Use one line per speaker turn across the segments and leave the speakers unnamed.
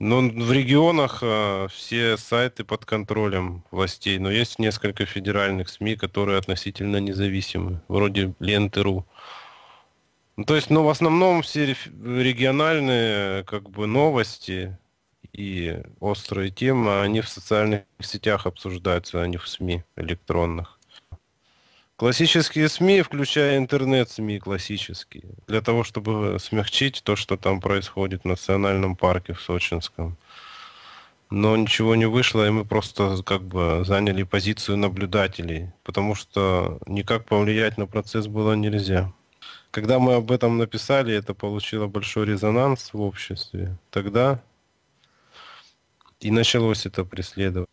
Ну, в регионах э, все сайты под контролем властей, но есть несколько федеральных СМИ, которые относительно независимы, вроде Ленты.ру. Ну, то есть, ну, в основном все региональные э, как бы новости и острые темы, они в социальных сетях обсуждаются, а не в СМИ электронных. Классические СМИ, включая интернет-СМИ классические, для того, чтобы смягчить то, что там происходит в национальном парке в Сочинском. Но ничего не вышло, и мы просто как бы заняли позицию наблюдателей, потому что никак повлиять на процесс было нельзя. Когда мы об этом написали, это получило большой резонанс в обществе. Тогда и началось это преследование.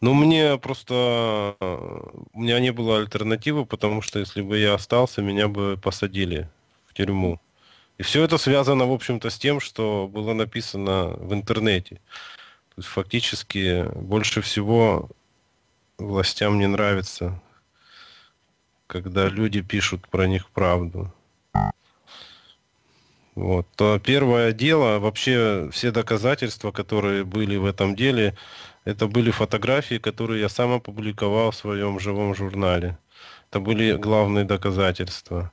Ну, мне просто... Э, у меня не было альтернативы, потому что если бы я остался, меня бы посадили в тюрьму. И все это связано, в общем-то, с тем, что было написано в интернете. То есть фактически больше всего властям не нравится, когда люди пишут про них правду. Вот. То первое дело, вообще все доказательства, которые были в этом деле, это были фотографии, которые я сам опубликовал в своем живом журнале. Это были главные доказательства.